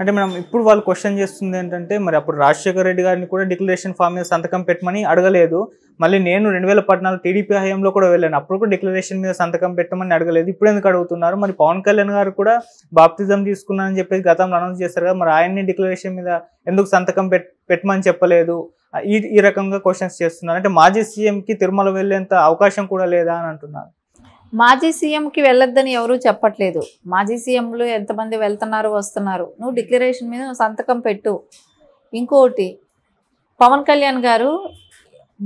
అంటే మనం ఇప్పుడు వాళ్ళు క్వశ్చన్ చేస్తుంది ఏంటంటే మరి అప్పుడు రాజశేఖర రెడ్డి గారిని కూడా డిక్లరేషన్ ఫామ్ మీద సంతకం పెట్టమని అడగలేదు మళ్ళీ నేను రెండు వేల పద్నాలుగు టీడీపీ హయాంలో కూడా వెళ్ళాను అప్పుడు కూడా డిక్లరేషన్ మీద సంతకం పెట్టమని అడగలేదు ఇప్పుడు ఎందుకు అడుగుతున్నారు మరి పవన్ కళ్యాణ్ గారు కూడా బాప్తిజం తీసుకున్నానని చెప్పేసి గతంలో అనౌన్స్ చేస్తారు కదా మరి ఆయన్ని డిక్లరేషన్ మీద ఎందుకు సంతకం పెట్టమని చెప్పలేదు ఈ ఈ రకంగా క్వశ్చన్స్ చేస్తున్నారు అంటే మాజీ సీఎంకి తిరుమల వెళ్ళేంత అవకాశం కూడా లేదా అని అంటున్నారు మాజీ సీఎంకి వెళ్ళొద్దని ఎవరూ చెప్పట్లేదు మాజీ సీఎంలు ఎంతమంది వెళ్తున్నారు వస్తున్నారు నువ్వు డిక్లరేషన్ మీద సంతకం పెట్టు ఇంకోటి పవన్ కళ్యాణ్ గారు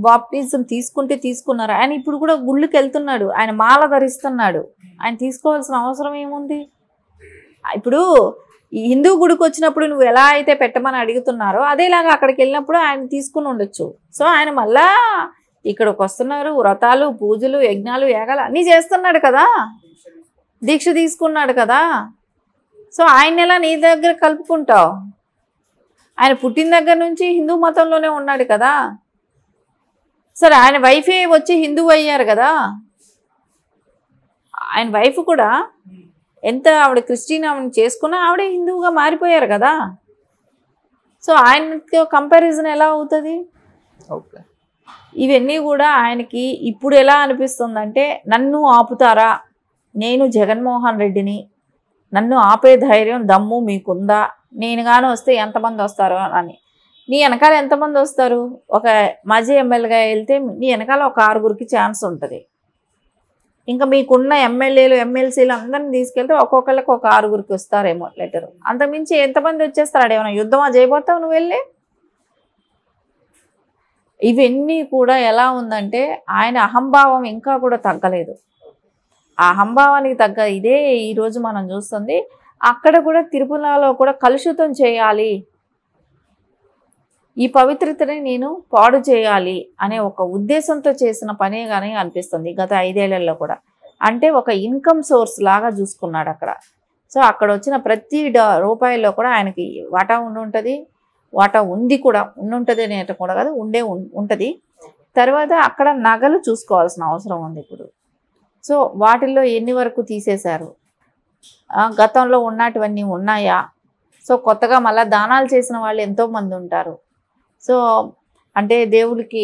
బాప్టిజం తీసుకుంటే తీసుకున్నారు ఆయన ఇప్పుడు కూడా గుళ్ళకి వెళ్తున్నాడు ఆయన మాల ధరిస్తున్నాడు ఆయన తీసుకోవాల్సిన అవసరం ఏముంది ఇప్పుడు హిందూ గుడికి వచ్చినప్పుడు నువ్వు ఎలా అయితే పెట్టమని అడుగుతున్నారో అదేలాగా అక్కడికి వెళ్ళినప్పుడు ఆయన తీసుకుని ఉండొచ్చు సో ఆయన మళ్ళా ఇక్కడికి వస్తున్నారు వ్రతాలు పూజలు యజ్ఞాలు యాగాలు అన్నీ చేస్తున్నాడు కదా దీక్ష తీసుకున్నాడు కదా సో ఆయన ఎలా నీ దగ్గర కలుపుకుంటావు ఆయన పుట్టిన దగ్గర నుంచి హిందూ మతంలోనే ఉన్నాడు కదా సరే ఆయన వైఫే వచ్చి హిందూ అయ్యారు కదా ఆయన వైఫ్ కూడా ఎంత ఆవిడ క్రిస్టియన్ ఆవిడ చేసుకున్నా ఆవిడే హిందువుగా మారిపోయారు కదా సో ఆయనతో కంపారిజన్ ఎలా అవుతుంది ఓకే ఇవన్నీ కూడా ఆయనకి ఇప్పుడు ఎలా అనిపిస్తుందంటే నన్ను ఆపుతారా నేను జగన్మోహన్ రెడ్డిని నన్ను ఆపే ధైర్యం దమ్ము మీకుందా నేను గాను వస్తే ఎంతమంది వస్తారు అని నీ వెనకాల ఎంతమంది వస్తారు ఒక మాజీ ఎమ్మెల్యేగా వెళ్తే నీ వెనకాల ఒక ఆరుగురికి ఛాన్స్ ఉంటుంది ఇంకా మీకున్న ఎమ్మెల్యేలు ఎమ్మెల్సీలు అందరిని తీసుకెళ్తే ఒక్కొక్కరికి ఒక ఆరుగురికి వస్తారేమో లెటరు అంతకుమించి ఎంతమంది వచ్చేస్తారు ఏమైనా యుద్ధమా చేయబోతావు నువ్వు వెళ్ళి ఇవన్నీ కూడా ఎలా ఉందంటే ఆయన అహంభావం ఇంకా కూడా తగ్గలేదు ఆ అహంభావానికి తగ్గ ఇదే ఈరోజు మనం చూస్తుంది అక్కడ కూడా తిరుమలలో కూడా కలుషితం చేయాలి ఈ పవిత్రతని నేను పాడు చేయాలి అనే ఒక ఉద్దేశంతో చేసిన పనే కానీ అనిపిస్తుంది గత ఐదేళ్లలో కూడా అంటే ఒక ఇన్కమ్ సోర్స్ లాగా చూసుకున్నాడు అక్కడ సో అక్కడ వచ్చిన ప్రతి రూపాయల్లో కూడా ఆయనకి వాటా ఉండి ఉంటుంది వాటా ఉంది కూడా ఉండుంటుంది అనేది కూడా కాదు ఉండే ఉంటుంది తర్వాత అక్కడ నగలు చూసుకోవాల్సిన అవసరం ఉంది ఇప్పుడు సో వాటిల్లో ఎన్ని వరకు తీసేశారు గతంలో ఉన్నటువన్నీ ఉన్నాయా సో కొత్తగా మళ్ళీ దానాలు చేసిన వాళ్ళు ఎంతోమంది ఉంటారు సో అంటే దేవుడికి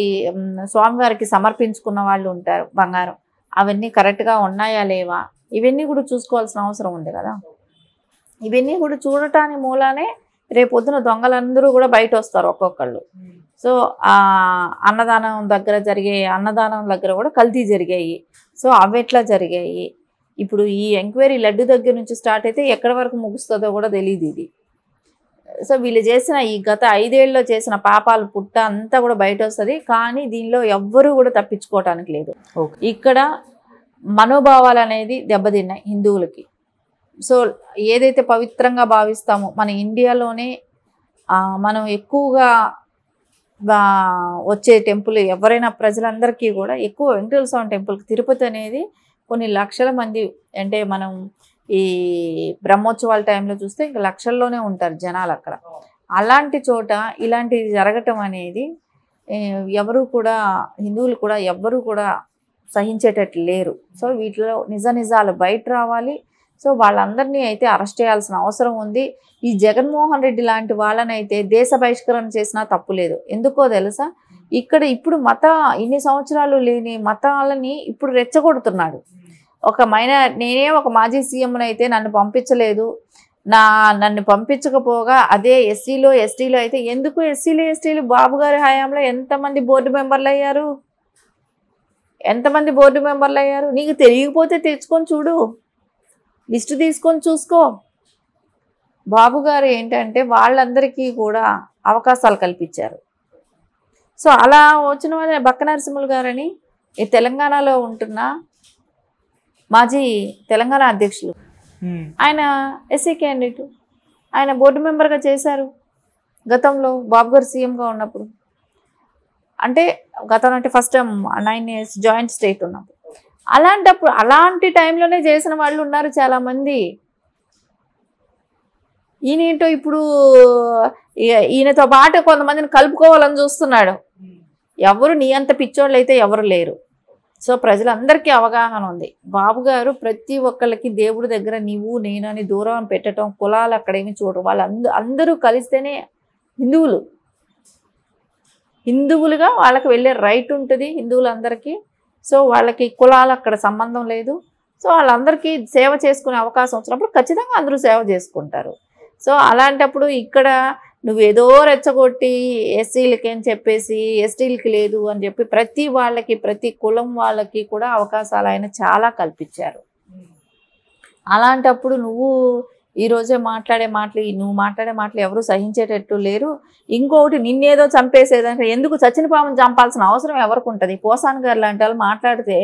స్వామివారికి సమర్పించుకున్న వాళ్ళు ఉంటారు బంగారం అవన్నీ కరెక్ట్గా ఉన్నాయా లేవా ఇవన్నీ కూడా చూసుకోవాల్సిన అవసరం ఉంది కదా ఇవన్నీ కూడా చూడటాని మూలానే రేపొద్దున దొంగలందరూ కూడా బయట వస్తారు ఒక్కొక్కళ్ళు సో అన్నదానం దగ్గర జరిగే అన్నదానం దగ్గర కూడా కల్తీ జరిగాయి సో అవి ఎట్లా జరిగాయి ఇప్పుడు ఈ ఎంక్వైరీ లడ్డు దగ్గర నుంచి స్టార్ట్ అయితే ఎక్కడి వరకు ముగుస్తుందో కూడా తెలియదు ఇది సో వీళ్ళు చేసిన ఈ గత ఐదేళ్ళలో చేసిన పాపాలు పుట్ట అంతా కూడా బయట వస్తుంది కానీ దీనిలో ఎవ్వరూ కూడా తప్పించుకోవటానికి లేదు ఇక్కడ మనోభావాలు అనేది దెబ్బతిన్నాయి హిందువులకి సో ఏదైతే పవిత్రంగా భావిస్తామో మన ఇండియాలోనే మనం ఎక్కువగా వచ్చే టెంపుల్ ఎవరైనా ప్రజలందరికీ కూడా ఎక్కువ వెంకటేశ్వర స్వామి టెంపుల్ తిరుపతి అనేది కొన్ని లక్షల మంది అంటే మనం ఈ బ్రహ్మోత్సవాల టైంలో చూస్తే ఇంకా లక్షల్లోనే ఉంటారు జనాలు అక్కడ అలాంటి చోట ఇలాంటివి జరగటం అనేది ఎవరు కూడా హిందువులు కూడా ఎవ్వరూ కూడా సహించేటట్లు లేరు సో వీటిలో నిజ నిజాలు బయట రావాలి సో వాళ్ళందరినీ అయితే అరెస్ట్ చేయాల్సిన అవసరం ఉంది ఈ జగన్మోహన్ రెడ్డి లాంటి వాళ్ళనైతే దేశ బహిష్కరణ చేసినా తప్పులేదు ఎందుకో తెలుసా ఇక్కడ ఇప్పుడు మత ఇన్ని సంవత్సరాలు లేని మతాలని ఇప్పుడు రెచ్చగొడుతున్నాడు ఒక మైనార్ నేనే ఒక మాజీ సీఎంనైతే నన్ను పంపించలేదు నా నన్ను పంపించకపోగా అదే ఎస్సీలో ఎస్టీలో అయితే ఎందుకు ఎస్సీలు ఎస్టీలు బాబు గారి హయాంలో ఎంతమంది బోర్డు మెంబర్లు అయ్యారు ఎంతమంది బోర్డు మెంబర్లు అయ్యారు నీకు తెలియకపోతే తెచ్చుకొని చూడు లిస్టు తీసుకొని చూసుకో బాబు గారు ఏంటంటే వాళ్ళందరికీ కూడా అవకాశాలు కల్పించారు సో అలా వచ్చిన వాళ్ళ బక్క నరసింహులు గారని ఈ తెలంగాణలో ఉంటున్న మాజీ తెలంగాణ అధ్యక్షులు ఆయన ఎస్సీ క్యాండిడేట్ ఆయన బోర్డు మెంబర్గా చేశారు గతంలో బాబు గారు సీఎంగా ఉన్నప్పుడు అంటే గతంలో అంటే first nine years joint state ఉన్నప్పుడు అలాంటప్పుడు అలాంటి టైంలోనే చేసిన వాళ్ళు ఉన్నారు చాలామంది ఈయనేంటో ఇప్పుడు ఈయనతో పాటు కొంతమందిని కలుపుకోవాలని చూస్తున్నాడు ఎవరు నీ అంత పిచ్చోళ్ళు అయితే ఎవరు లేరు సో ప్రజలందరికీ అవగాహన ఉంది బాబు గారు ప్రతి ఒక్కళ్ళకి దేవుడి దగ్గర నీవు నేను అని దూరం పెట్టడం కులాలు అక్కడేమి చూడరు వాళ్ళందరూ అందరూ కలిస్తేనే హిందువులు హిందువులుగా వాళ్ళకి వెళ్ళే రైట్ ఉంటుంది హిందువులందరికీ సో వాళ్ళకి కులాలు అక్కడ సంబంధం లేదు సో వాళ్ళందరికీ సేవ చేసుకునే అవకాశం వచ్చినప్పుడు ఖచ్చితంగా అందరూ సేవ చేసుకుంటారు సో అలాంటప్పుడు ఇక్కడ నువ్వేదో రెచ్చగొట్టి ఎస్సీలకి అని చెప్పేసి ఎస్టీలకి లేదు అని చెప్పి ప్రతి వాళ్ళకి ప్రతి కులం వాళ్ళకి కూడా అవకాశాలు ఆయన చాలా కల్పించారు అలాంటప్పుడు నువ్వు ఈరోజే మాట్లాడే మాటలు నువ్వు మాట్లాడే మాటలు ఎవరు సహించేటట్టు లేరు ఇంకొకటి నిన్నేదో చంపేసేదంటే ఎందుకు చచ్చిన పాము చంపాల్సిన అవసరం ఎవరికి ఉంటుంది పోసాన్ గారు లాంటి వాళ్ళు మాట్లాడితే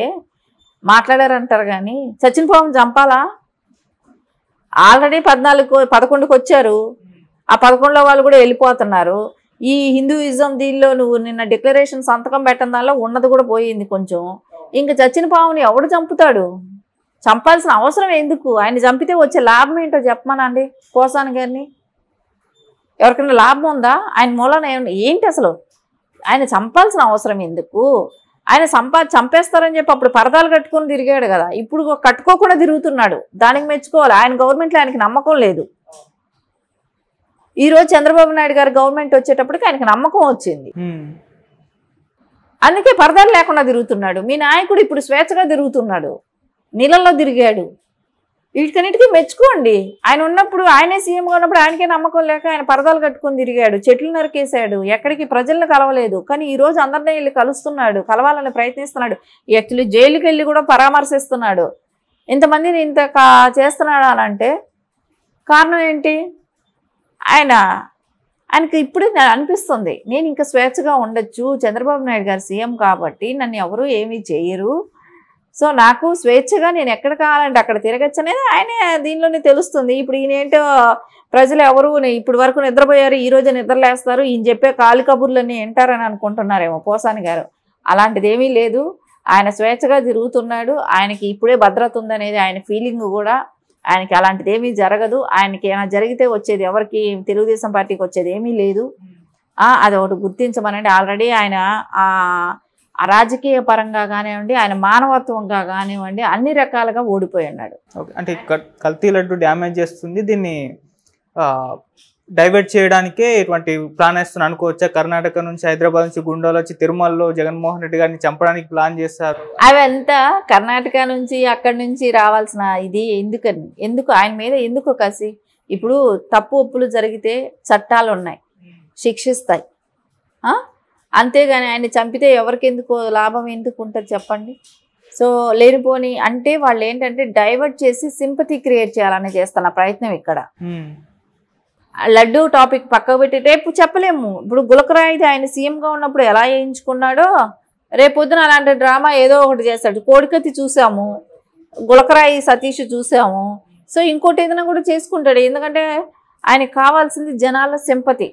మాట్లాడారంటారు కానీ చచ్చిన పాము చంపాలా ఆల్రెడీ పద్నాలుగు పదకొండుకి వచ్చారు ఆ పదకొండులో వాళ్ళు కూడా వెళ్ళిపోతున్నారు ఈ హిందూయిజం దీనిలో నువ్వు నిన్న డిక్లరేషన్ సంతకం పెట్టడం దానిలో ఉన్నది కూడా పోయింది కొంచెం ఇంక చచ్చిన పాముని ఎవడు చంపుతాడు చంపాల్సిన అవసరం ఎందుకు ఆయన చంపితే వచ్చే లాభం ఏంటో చెప్పమానండి కోసాని గారిని ఎవరికైనా లాభం ఉందా ఆయన మూలాన ఏంటి అసలు ఆయన చంపాల్సిన అవసరం ఎందుకు ఆయన సంపా చంపేస్తారని చెప్పి అప్పుడు పరదాలు కట్టుకొని తిరిగాడు కదా ఇప్పుడు కట్టుకోకుండా తిరుగుతున్నాడు దానికి మెచ్చుకోవాలి ఆయన గవర్నమెంట్లో ఆయనకి నమ్మకం లేదు ఈరోజు చంద్రబాబు నాయుడు గారు గవర్నమెంట్ వచ్చేటప్పటికి ఆయనకి నమ్మకం వచ్చింది అందుకే పరదాలు లేకుండా తిరుగుతున్నాడు మీ నాయకుడు ఇప్పుడు స్వేచ్ఛగా తిరుగుతున్నాడు నీళ్ళల్లో తిరిగాడు వీటికన్నిటికీ మెచ్చుకోండి ఆయన ఉన్నప్పుడు ఆయనే సీఎంగా ఉన్నప్పుడు ఆయనకే నమ్మకం లేక ఆయన పరదాలు కట్టుకొని తిరిగాడు చెట్లు నరికేశాడు ఎక్కడికి ప్రజలను కలవలేదు కానీ ఈరోజు అందరినీ వెళ్ళి కలుస్తున్నాడు కలవాలని ప్రయత్నిస్తున్నాడు వ్యక్తులు జైలుకి వెళ్ళి కూడా పరామర్శిస్తున్నాడు ఇంతమందిని ఇంత కా చేస్తున్నాడు అని అంటే కారణం ఏంటి ఆయన ఆయనకి ఇప్పుడు అనిపిస్తుంది నేను ఇంకా స్వేచ్ఛగా ఉండొచ్చు చంద్రబాబు నాయుడు గారు సీఎం కాబట్టి నన్ను ఎవరూ ఏమీ చేయరు సో నాకు స్వేచ్ఛగా నేను ఎక్కడ కావాలంటే అక్కడ తిరగచ్చు అనేది ఆయనే దీనిలోనే తెలుస్తుంది ఇప్పుడు ఈయనేంటో ప్రజలు ఎవరు ఇప్పుడు వరకు నిద్రపోయారు ఈ రోజు నిద్రలేస్తారు ఈయన చెప్పే కాలు కబుర్లన్నీ వింటారని అనుకుంటున్నారేమో పోసాని గారు అలాంటిదేమీ లేదు ఆయన స్వేచ్ఛగా తిరుగుతున్నాడు ఆయనకి ఇప్పుడే భద్రత ఉందనేది ఆయన ఫీలింగ్ కూడా ఆయనకి అలాంటిది ఏమీ జరగదు ఆయనకి ఏమైనా జరిగితే వచ్చేది ఎవరికి తెలుగుదేశం పార్టీకి వచ్చేది ఏమీ లేదు అది ఒకటి గుర్తించమనండి ఆల్రెడీ ఆయన ఆ రాజకీయ పరంగా కానివ్వండి ఆయన మానవత్వంగా కానివ్వండి అన్ని రకాలుగా ఓడిపోయి ఉన్నాడు అంటే కల్తీ లడ్డు డ్యామేజ్ చేస్తుంది దీన్ని డైవర్ట్ చేయడానికే ఇటువంటి ప్లాన్ వేస్తున్నా అనుకోవచ్చా కర్ణాటక నుంచి హైదరాబాద్ నుంచి గుండోలో వచ్చి తిరుమలలో జగన్మోహన్ రెడ్డి గారిని చంపడానికి ప్లాన్ చేస్తారు అవంతా కర్ణాటక నుంచి అక్కడి నుంచి రావాల్సిన ఇది ఎందుకని ఎందుకు ఆయన మీద ఎందుకు కసి ఇప్పుడు తప్పు ఒప్పులు జరిగితే చట్టాలు ఉన్నాయి శిక్షిస్తాయి అంతేగాని ఆయన చంపితే ఎవరికెందుకు లాభం ఎందుకు ఉంటుంది చెప్పండి సో లేనిపోని అంటే వాళ్ళు ఏంటంటే డైవర్ట్ చేసి సింపతి క్రియేట్ చేయాలని చేస్తున్న ప్రయత్నం ఇక్కడ లడ్డు టాపిక్ పక్క పెట్టి రేపు చెప్పలేము ఇప్పుడు గులకరాయిది ఆయన సీఎంగా ఉన్నప్పుడు ఎలా వేయించుకున్నాడో రేపొద్దున అలాంటి డ్రామా ఏదో ఒకటి చేస్తాడు కోడికత్తి చూసాము గులకరాయి సతీష్ చూసాము సో ఇంకోటి ఏదైనా కూడా చేసుకుంటాడు ఎందుకంటే ఆయనకు కావాల్సింది జనాల సింపతి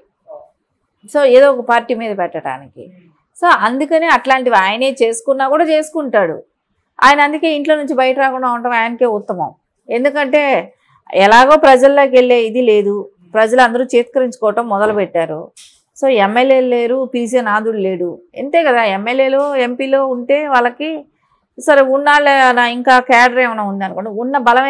సో ఏదో ఒక పార్టీ మీద పెట్టడానికి సో అందుకనే అట్లాంటివి ఆయనే చేసుకున్నా కూడా చేసుకుంటాడు ఆయన అందుకే ఇంట్లో నుంచి బయట రాకుండా ఉండటం ఆయనకే ఉత్తమం ఎందుకంటే ఎలాగో ప్రజల్లోకి వెళ్ళే ఇది లేదు ప్రజలు అందరూ మొదలు మొదలుపెట్టారు సో ఎమ్మెల్యేలు లేరు పిలిచే నాదుడు లేడు అంతే కదా ఎమ్మెల్యేలు ఎంపీలు ఉంటే వాళ్ళకి సరే ఉన్నాళ్ళ ఇంకా క్యాడర్ ఏమైనా ఉందనుకోండి ఉన్న బలమైన